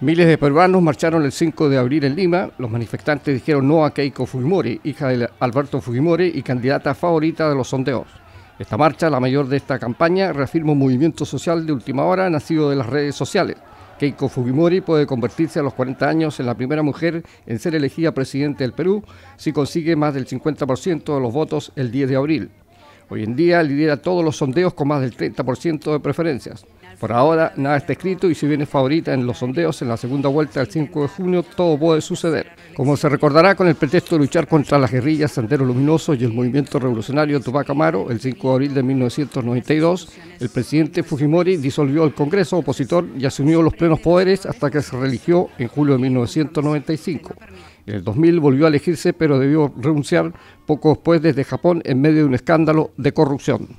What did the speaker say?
Miles de peruanos marcharon el 5 de abril en Lima. Los manifestantes dijeron no a Keiko Fujimori, hija de Alberto Fujimori y candidata favorita de los sondeos. Esta marcha, la mayor de esta campaña, reafirma un movimiento social de última hora nacido de las redes sociales. Keiko Fujimori puede convertirse a los 40 años en la primera mujer en ser elegida presidente del Perú si consigue más del 50% de los votos el 10 de abril. Hoy en día lidera todos los sondeos con más del 30% de preferencias. Por ahora nada está escrito y si viene favorita en los sondeos en la segunda vuelta del 5 de junio, todo puede suceder. Como se recordará con el pretexto de luchar contra las guerrillas senderos luminosos y el movimiento revolucionario Tupac Amaro, el 5 de abril de 1992, el presidente Fujimori disolvió el Congreso opositor y asumió los plenos poderes hasta que se religió en julio de 1995. En el 2000 volvió a elegirse, pero debió renunciar poco después desde Japón en medio de un escándalo de corrupción.